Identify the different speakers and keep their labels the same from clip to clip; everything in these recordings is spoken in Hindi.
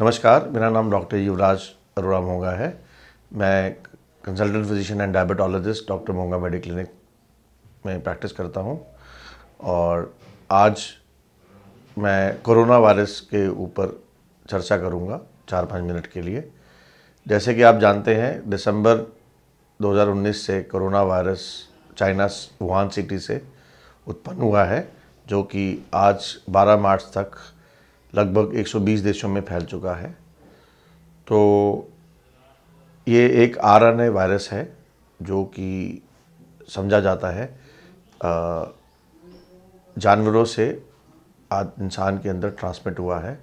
Speaker 1: नमस्कार मेरा नाम डॉक्टर युवराज अरोड़ा मोंगा है मैं consultant physician and diabetologist doctor Monga medical clinic में प्रैक्टिस करता हूं और आज मैं कोरोना वायरस के ऊपर चर्चा करूंगा चार पाँच मिनट के लिए जैसे कि आप जानते हैं दिसंबर 2019 से corona virus China Wuhan city से उत्पन्न हुआ है जो कि आज 12 मार्च तक लगभग 120 देशों में फैल चुका है तो ये एक आर एन ए वायरस है जो कि समझा जाता है जानवरों से आज इंसान के अंदर ट्रांसमिट हुआ है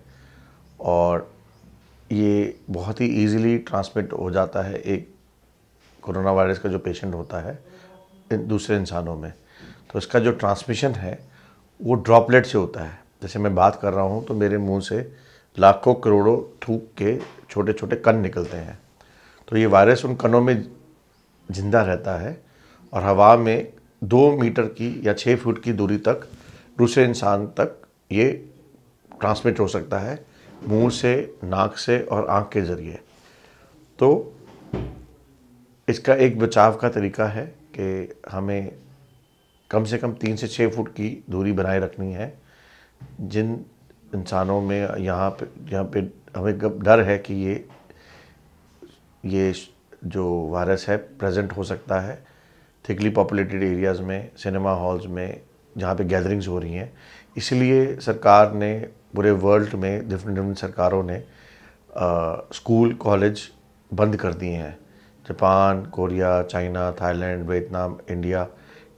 Speaker 1: और ये बहुत ही इजीली ट्रांसमिट हो जाता है एक कोरोना वायरस का जो पेशेंट होता है दूसरे इंसानों में तो इसका जो ट्रांसमिशन है वो ड्रॉपलेट से होता है जैसे मैं बात कर रहा हूँ तो मेरे मुँह से लाखों करोड़ों थूक के छोटे छोटे कन निकलते हैं तो ये वायरस उन कनों में जिंदा रहता है और हवा में दो मीटर की या छः फुट की दूरी तक दूसरे इंसान तक ये ट्रांसमिट हो सकता है मुंह से नाक से और आंख के ज़रिए तो इसका एक बचाव का तरीका है कि हमें कम से कम तीन से छः फुट की दूरी बनाए रखनी है जिन इंसानों में यहाँ पे यहाँ पे हमें डर है कि ये ये जो वायरस है प्रेजेंट हो सकता है थिकली पॉपुलेटेड एरियाज़ में सिनेमा हॉल्स में जहाँ पे गैदरिंग्स हो रही हैं इसलिए सरकार ने पूरे वर्ल्ड में डिफरेंट डिफरेंट सरकारों ने आ, स्कूल कॉलेज बंद कर दिए हैं Japan Korea China Thailand Vietnam India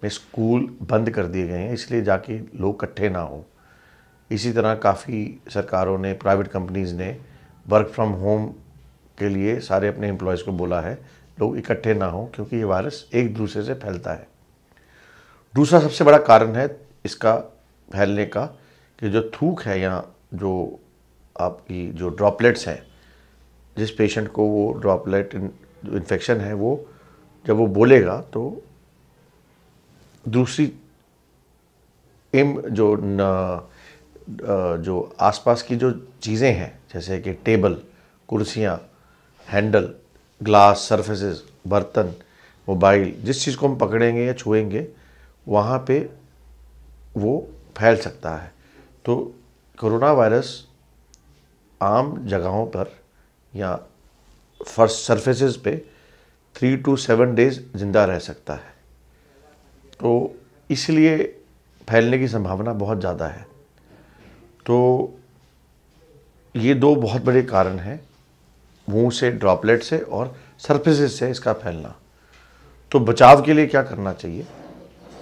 Speaker 1: में स्कूल बंद कर दिए गए हैं इसलिए जाके लोग इकट्ठे ना हों इसी तरह काफ़ी सरकारों ने प्राइवेट कंपनीज़ ने वर्क फ्रॉम होम के लिए सारे अपने एम्प्लॉयज़ को बोला है लोग इकट्ठे ना हों क्योंकि ये वायरस एक दूसरे से फैलता है दूसरा सबसे बड़ा कारण है इसका फैलने का कि जो थूक है या जो आपकी जो ड्रॉपलेट्स हैं जिस पेशेंट को वो ड्रॉपलेट इन्फेक्शन है वो जब वो बोलेगा तो दूसरी एम जो जो आसपास की जो चीज़ें हैं जैसे कि टेबल कुर्सियाँ हैंडल ग्लास सरफेसेस बर्तन मोबाइल जिस चीज़ को हम पकड़ेंगे या छुएंगे वहाँ पे वो फैल सकता है तो कोरोना वायरस आम जगहों पर या फर्श सरफेसेस पे थ्री टू सेवन डेज ज़िंदा रह सकता है तो इसलिए फैलने की संभावना बहुत ज़्यादा है तो ये दो बहुत बड़े कारण हैं मुंह से ड्रॉपलेट से और सरफेसेस से इसका फैलना तो बचाव के लिए क्या करना चाहिए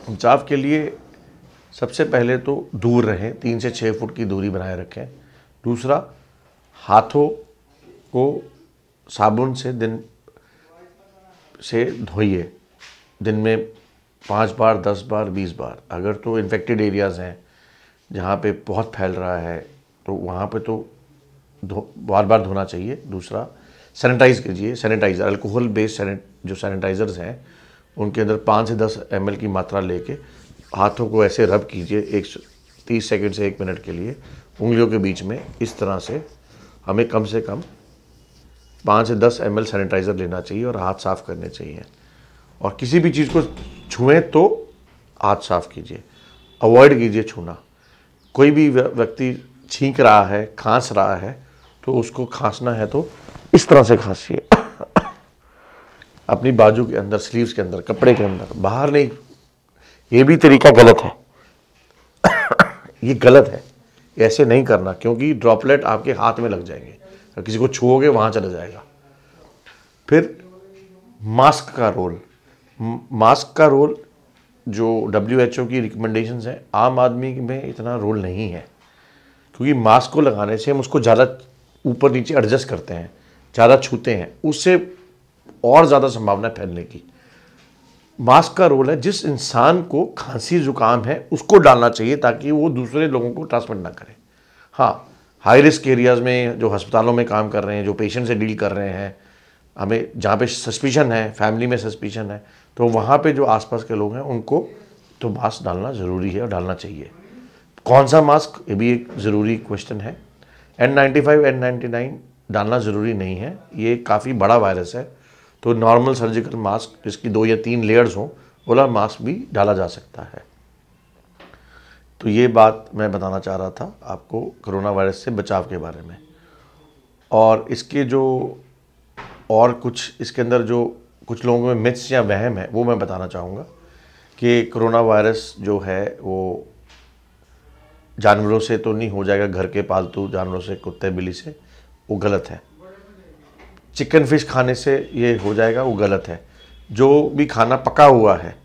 Speaker 1: बचाव के लिए सबसे पहले तो दूर रहें तीन से छः फुट की दूरी बनाए रखें दूसरा हाथों को साबुन से दिन से धोइए दिन में पाँच बार दस बार बीस बार अगर तो इन्फेक्टेड एरियाज़ हैं जहाँ पे बहुत फैल रहा है तो वहाँ पे तो बार बार धोना चाहिए दूसरा सैनिटाइज कीजिए सैनिटाइजर अल्कोहल बेस्ड जो सैनिटाइजर्स हैं उनके अंदर पाँच से दस एम की मात्रा लेके हाथों को ऐसे रब कीजिए एक तीस सेकेंड से एक मिनट के लिए उंगलियों के बीच में इस तरह से हमें कम से कम पाँच से दस एम सैनिटाइज़र लेना चाहिए और हाथ साफ़ करने चाहिए और किसी भी चीज़ को छुएं तो हाथ साफ़ कीजिए अवॉइड कीजिए छूना कोई भी व्यक्ति छींक रहा है खांस रहा है तो उसको खांसना है तो इस तरह से खांसी अपनी बाजू के अंदर स्लीव्स के अंदर कपड़े के अंदर बाहर नहीं ये भी तरीका गलत है ये गलत है ऐसे नहीं करना क्योंकि ड्रॉपलेट आपके हाथ में लग जाएंगे अगर किसी को छुओगे वहाँ चला जाएगा फिर मास्क का रोल मास्क का रोल जो डब्ल्यू एच ओ की रिकमेंडेशन है आम आदमी में इतना रोल नहीं है क्योंकि मास्क को लगाने से हम उसको ज़्यादा ऊपर नीचे एडजस्ट करते हैं ज़्यादा छूते हैं उससे और ज़्यादा संभावना फैलने की मास्क का रोल है जिस इंसान को खांसी ज़ुकाम है उसको डालना चाहिए ताकि वो दूसरे लोगों को ट्रांसमिट ना करें हाँ हाई रिस्क एरियाज़ में जो हस्पतालों में काम कर रहे हैं जो पेशेंट से डील कर रहे हैं हमें जहाँ पे सस्पिशन है फैमिली में सस्पिशन है तो वहाँ पे जो आसपास के लोग हैं उनको तो मास्क डालना ज़रूरी है और डालना चाहिए कौन सा मास्क ये भी एक ज़रूरी क्वेश्चन है N ninety five N ninety nine डालना ज़रूरी नहीं है ये काफ़ी बड़ा वायरस है तो नॉर्मल सर्जिकल मास्क जिसकी दो या तीन लेयर्स हों वाला मास्क भी डाला जा सकता है तो ये बात मैं बताना चाह रहा था आपको कोरोना वायरस से बचाव के बारे में और इसके जो और कुछ इसके अंदर जो कुछ लोगों में मिथ्स या वहम है वो मैं बताना चाहूँगा कि कोरोना वायरस जो है वो जानवरों से तो नहीं हो जाएगा घर के पालतू जानवरों से कुत्ते बिल्ली से वो गलत है चिकन फिश खाने से ये हो जाएगा वो गलत है जो भी खाना पका हुआ है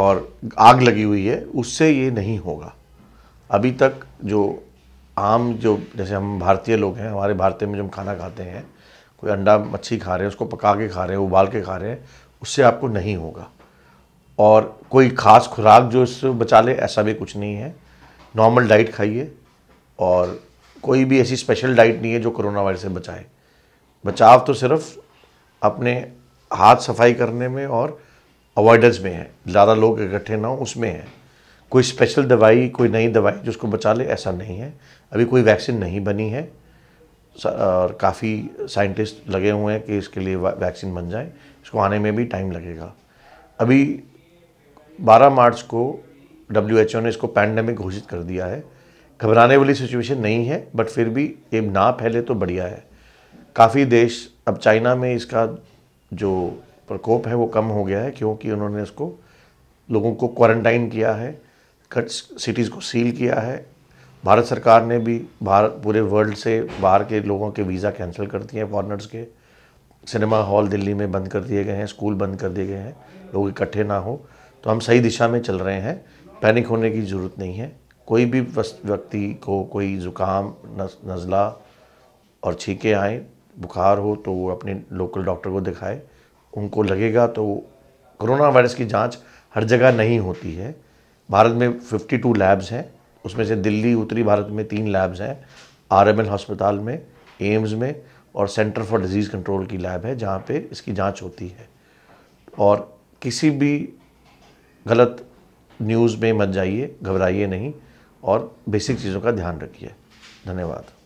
Speaker 1: और आग लगी हुई है उससे ये नहीं होगा अभी तक जो आम जो जैसे हम भारतीय लोग हैं हमारे भारतीय में जो हम खाना खाते हैं कोई अंडा मच्छी खा रहे हैं उसको पका के खा रहे हैं उबाल के खा रहे हैं उससे आपको नहीं होगा और कोई ख़ास खुराक जो इससे बचा ले ऐसा भी कुछ नहीं है नॉर्मल डाइट खाइए और कोई भी ऐसी स्पेशल डाइट नहीं है जो कोरोना वायरस से बचाए बचाव तो सिर्फ अपने हाथ सफाई करने में और अवॉइडेंस में है ज़्यादा लोग इकट्ठे ना हो उसमें है कोई स्पेशल दवाई कोई नई दवाई जिसको बचा ले ऐसा नहीं है अभी कोई वैक्सीन नहीं बनी है और काफ़ी साइंटिस्ट लगे हुए हैं कि इसके लिए वैक्सीन बन जाए इसको आने में भी टाइम लगेगा अभी 12 मार्च को डब्ल्यू ने इसको पैंडमिक घोषित कर दिया है घबराने वाली सिचुएशन नहीं है बट फिर भी ये ना फैले तो बढ़िया है काफ़ी देश अब चाइना में इसका जो प्रकोप है वो कम हो गया है क्योंकि उन्होंने इसको लोगों को क्वारंटाइन किया है सिटीज़ को सील किया है भारत सरकार ने भी भारत पूरे वर्ल्ड से बाहर के लोगों के वीज़ा कैंसिल कर दिए हैं फॉरनर्स के सिनेमा हॉल दिल्ली में बंद कर दिए गए हैं स्कूल बंद कर दिए गए हैं लोग इकट्ठे ना हो तो हम सही दिशा में चल रहे हैं पैनिक होने की ज़रूरत नहीं है कोई भी व्यक्ति को कोई ज़ुकाम नज़ला और छीके आए बुखार हो तो वो अपने लोकल डॉक्टर को दिखाए उनको लगेगा तो कोरोना वायरस की जाँच हर जगह नहीं होती है भारत में फिफ्टी लैब्स हैं उसमें से दिल्ली उत्तरी भारत में तीन लैब्स हैं आरएमएल हॉस्पिटल में एम्स में और सेंटर फॉर डिजीज़ कंट्रोल की लैब है जहाँ पे इसकी जांच होती है और किसी भी गलत न्यूज़ में मत जाइए घबराइए नहीं और बेसिक चीज़ों का ध्यान रखिए धन्यवाद